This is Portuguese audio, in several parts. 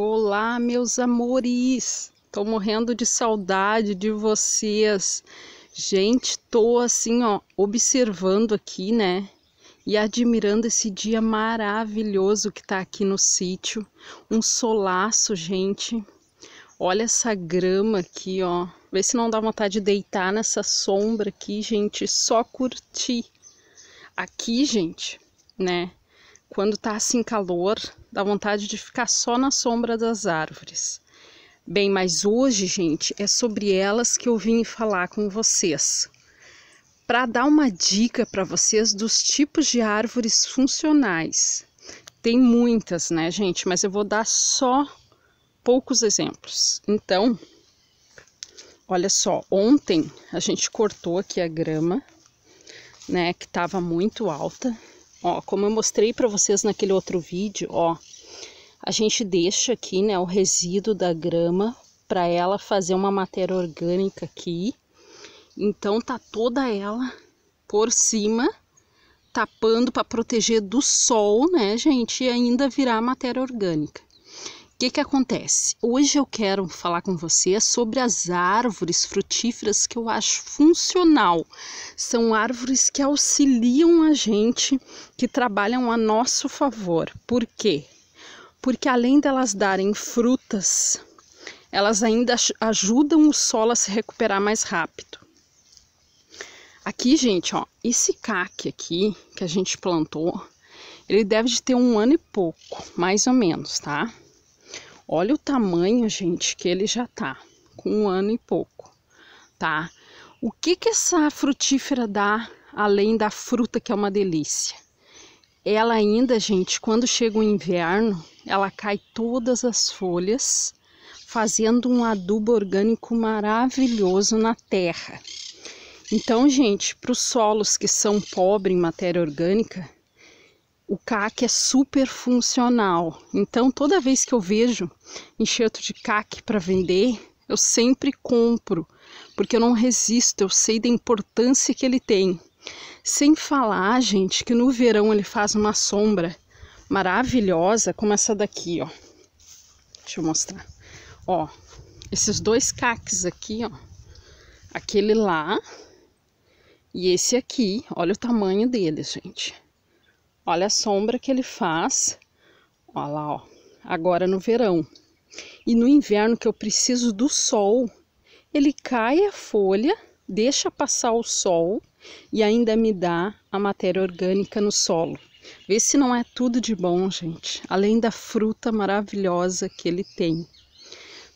Olá, meus amores! Tô morrendo de saudade de vocês. Gente, tô assim, ó, observando aqui, né? E admirando esse dia maravilhoso que tá aqui no sítio. Um solaço, gente. Olha essa grama aqui, ó. Vê se não dá vontade de deitar nessa sombra aqui, gente. Só curtir. Aqui, gente, né? Quando tá assim calor, dá vontade de ficar só na sombra das árvores. Bem, mas hoje, gente, é sobre elas que eu vim falar com vocês. Para dar uma dica para vocês dos tipos de árvores funcionais. Tem muitas, né, gente? Mas eu vou dar só poucos exemplos. Então, olha só, ontem a gente cortou aqui a grama, né, que tava muito alta, Ó, como eu mostrei para vocês naquele outro vídeo, ó, a gente deixa aqui, né, o resíduo da grama para ela fazer uma matéria orgânica aqui. Então tá toda ela por cima, tapando para proteger do sol, né, gente, e ainda virar matéria orgânica que, que acontece? Hoje eu quero falar com você sobre as árvores frutíferas que eu acho funcional. São árvores que auxiliam a gente, que trabalham a nosso favor. Por quê? Porque além delas darem frutas, elas ainda ajudam o solo a se recuperar mais rápido. Aqui, gente, ó, esse caque aqui que a gente plantou, ele deve de ter um ano e pouco, mais ou menos, tá? Olha o tamanho, gente, que ele já tá, com um ano e pouco, tá? O que que essa frutífera dá além da fruta que é uma delícia? Ela ainda, gente, quando chega o inverno, ela cai todas as folhas, fazendo um adubo orgânico maravilhoso na terra. Então, gente, para os solos que são pobres em matéria orgânica, o CAC é super funcional. Então, toda vez que eu vejo enxerto de CAC para vender, eu sempre compro, porque eu não resisto, eu sei da importância que ele tem. Sem falar, gente, que no verão ele faz uma sombra maravilhosa, como essa daqui, ó. Deixa eu mostrar. Ó, esses dois caques aqui, ó. Aquele lá e esse aqui, olha o tamanho dele, gente. Olha a sombra que ele faz. Olha lá, ó. Agora no verão. E no inverno que eu preciso do sol, ele cai a folha, deixa passar o sol e ainda me dá a matéria orgânica no solo. Vê se não é tudo de bom, gente. Além da fruta maravilhosa que ele tem,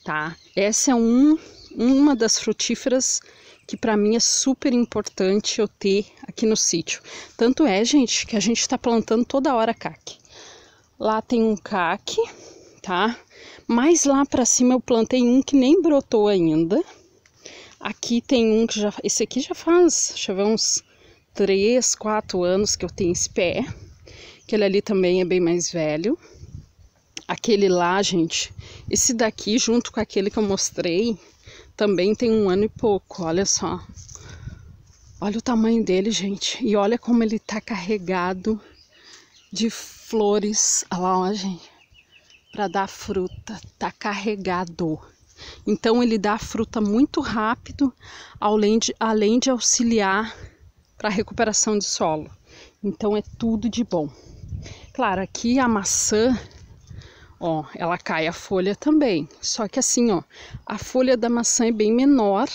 tá? Essa é um, uma das frutíferas que para mim é super importante eu ter aqui no sítio. Tanto é, gente, que a gente está plantando toda hora caque. Lá tem um caque, tá? Mas lá para cima eu plantei um que nem brotou ainda. Aqui tem um que já. Esse aqui já faz, deixa eu ver, uns 3, 4 anos que eu tenho esse pé. Aquele ali também é bem mais velho. Aquele lá, gente, esse daqui junto com aquele que eu mostrei, também tem um ano e pouco, olha só. Olha o tamanho dele, gente. E olha como ele tá carregado de flores. Olha lá, ó, gente. Pra dar fruta. Tá carregado. Então ele dá fruta muito rápido, além de, além de auxiliar para recuperação de solo. Então é tudo de bom. Claro, aqui a maçã Ó, ela cai a folha também. Só que assim, ó, a folha da maçã é bem menor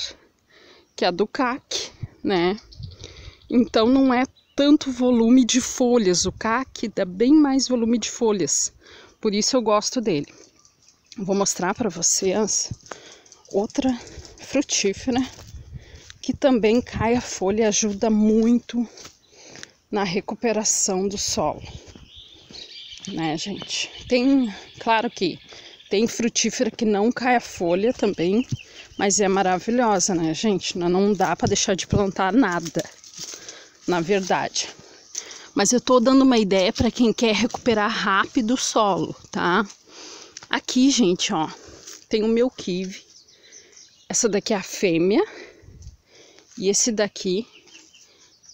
que a do caque, né? Então não é tanto volume de folhas. O caque dá bem mais volume de folhas. Por isso eu gosto dele. Vou mostrar para vocês outra frutífera que também cai a folha e ajuda muito na recuperação do solo né, gente? Tem, claro que tem frutífera que não cai a folha também, mas é maravilhosa, né, gente? Não dá para deixar de plantar nada, na verdade. Mas eu tô dando uma ideia para quem quer recuperar rápido o solo, tá? Aqui, gente, ó, tem o meu kiwi. Essa daqui é a fêmea e esse daqui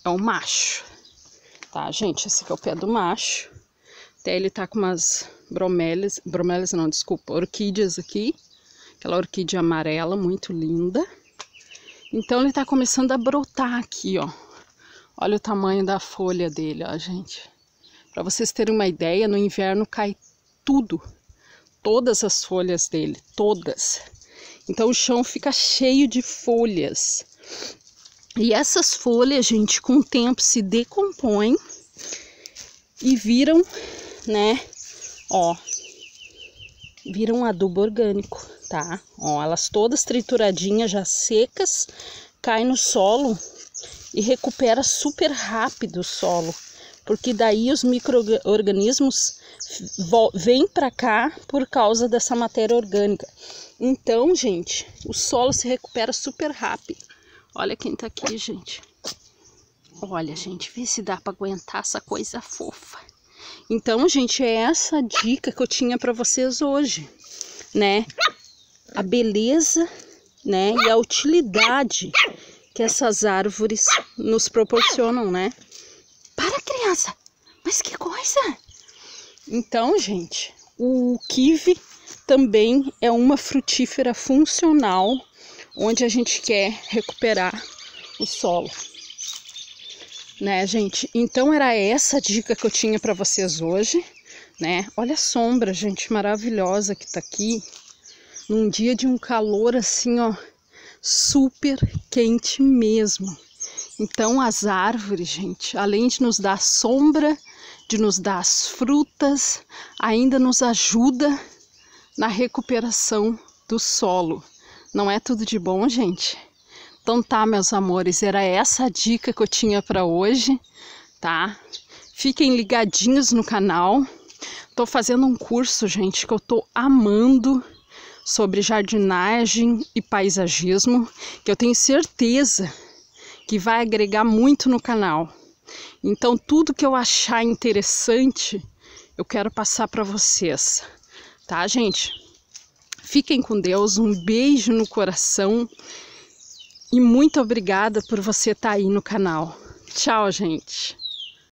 é o macho. Tá, gente? Esse aqui é o pé do macho. Até ele tá com umas bromélias, bromélias não, desculpa, orquídeas aqui. Aquela orquídea amarela, muito linda. Então ele tá começando a brotar aqui, ó. Olha o tamanho da folha dele, ó, gente. Para vocês terem uma ideia, no inverno cai tudo. Todas as folhas dele, todas. Então o chão fica cheio de folhas. E essas folhas, gente, com o tempo se decompõem e viram né? Ó, vira um adubo orgânico, tá? Ó, elas todas trituradinhas, já secas, cai no solo e recupera super rápido o solo, porque daí os microorganismos vêm para cá por causa dessa matéria orgânica. Então, gente, o solo se recupera super rápido. Olha quem tá aqui, gente. Olha, gente, vê se dá para aguentar essa coisa fofa. Então, gente, é essa dica que eu tinha para vocês hoje, né? A beleza, né, e a utilidade que essas árvores nos proporcionam, né? Para, criança. Mas que coisa! Então, gente, o kiwi também é uma frutífera funcional onde a gente quer recuperar o solo né, gente? Então era essa dica que eu tinha para vocês hoje, né? Olha a sombra, gente, maravilhosa que tá aqui. Num dia de um calor assim, ó, super quente mesmo. Então as árvores, gente, além de nos dar sombra, de nos dar as frutas, ainda nos ajuda na recuperação do solo. Não é tudo de bom, gente? Então tá, meus amores, era essa a dica que eu tinha para hoje, tá? Fiquem ligadinhos no canal. Tô fazendo um curso, gente, que eu tô amando sobre jardinagem e paisagismo, que eu tenho certeza que vai agregar muito no canal. Então tudo que eu achar interessante, eu quero passar para vocês. Tá, gente? Fiquem com Deus, um beijo no coração e muito obrigada por você estar tá aí no canal. Tchau, gente!